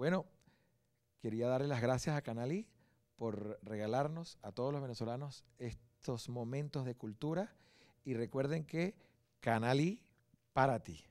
Bueno, quería darle las gracias a Canalí por regalarnos a todos los venezolanos estos momentos de cultura y recuerden que Canalí para ti.